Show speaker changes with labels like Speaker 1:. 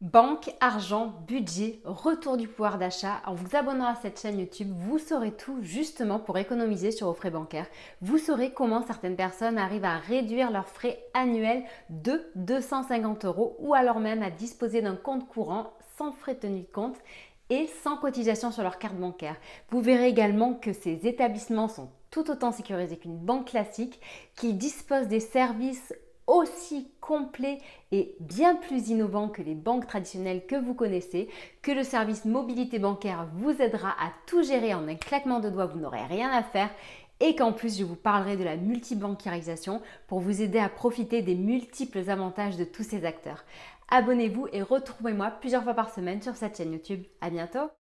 Speaker 1: Banque, argent, budget, retour du pouvoir d'achat. En vous abonnant à cette chaîne YouTube, vous saurez tout justement pour économiser sur vos frais bancaires. Vous saurez comment certaines personnes arrivent à réduire leurs frais annuels de 250 euros ou alors même à disposer d'un compte courant sans frais tenue de compte et sans cotisation sur leur carte bancaire. Vous verrez également que ces établissements sont tout autant sécurisés qu'une banque classique, qui dispose des services aussi complet et bien plus innovant que les banques traditionnelles que vous connaissez, que le service mobilité bancaire vous aidera à tout gérer en un claquement de doigts, vous n'aurez rien à faire et qu'en plus je vous parlerai de la multibancarisation pour vous aider à profiter des multiples avantages de tous ces acteurs. Abonnez-vous et retrouvez-moi plusieurs fois par semaine sur cette chaîne YouTube. À bientôt!